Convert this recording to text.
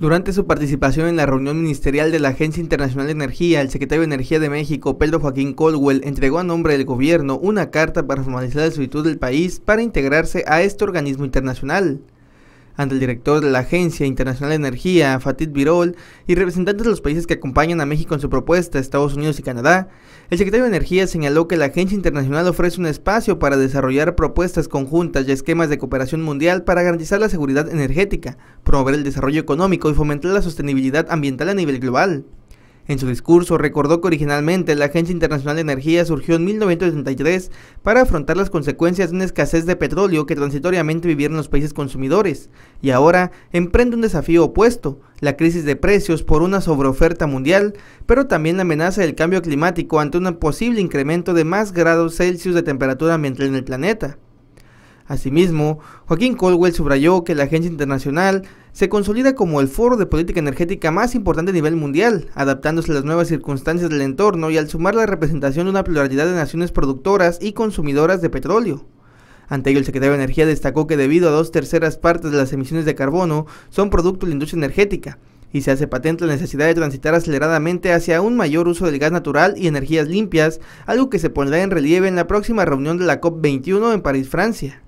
Durante su participación en la reunión ministerial de la Agencia Internacional de Energía, el secretario de Energía de México, Pedro Joaquín Colwell, entregó a nombre del gobierno una carta para formalizar la solicitud del país para integrarse a este organismo internacional ante el director de la Agencia Internacional de Energía, Fatid Birol, y representantes de los países que acompañan a México en su propuesta, Estados Unidos y Canadá, el secretario de Energía señaló que la Agencia Internacional ofrece un espacio para desarrollar propuestas conjuntas y esquemas de cooperación mundial para garantizar la seguridad energética, promover el desarrollo económico y fomentar la sostenibilidad ambiental a nivel global. En su discurso recordó que originalmente la Agencia Internacional de Energía surgió en 1973 para afrontar las consecuencias de una escasez de petróleo que transitoriamente vivieron los países consumidores y ahora emprende un desafío opuesto, la crisis de precios por una sobreoferta mundial, pero también la amenaza del cambio climático ante un posible incremento de más grados Celsius de temperatura ambiental en el planeta. Asimismo, Joaquín Colwell subrayó que la agencia internacional se consolida como el foro de política energética más importante a nivel mundial, adaptándose a las nuevas circunstancias del entorno y al sumar la representación de una pluralidad de naciones productoras y consumidoras de petróleo. Ante ello, el secretario de Energía destacó que debido a dos terceras partes de las emisiones de carbono son producto de la industria energética, y se hace patente la necesidad de transitar aceleradamente hacia un mayor uso del gas natural y energías limpias, algo que se pondrá en relieve en la próxima reunión de la COP21 en París, Francia.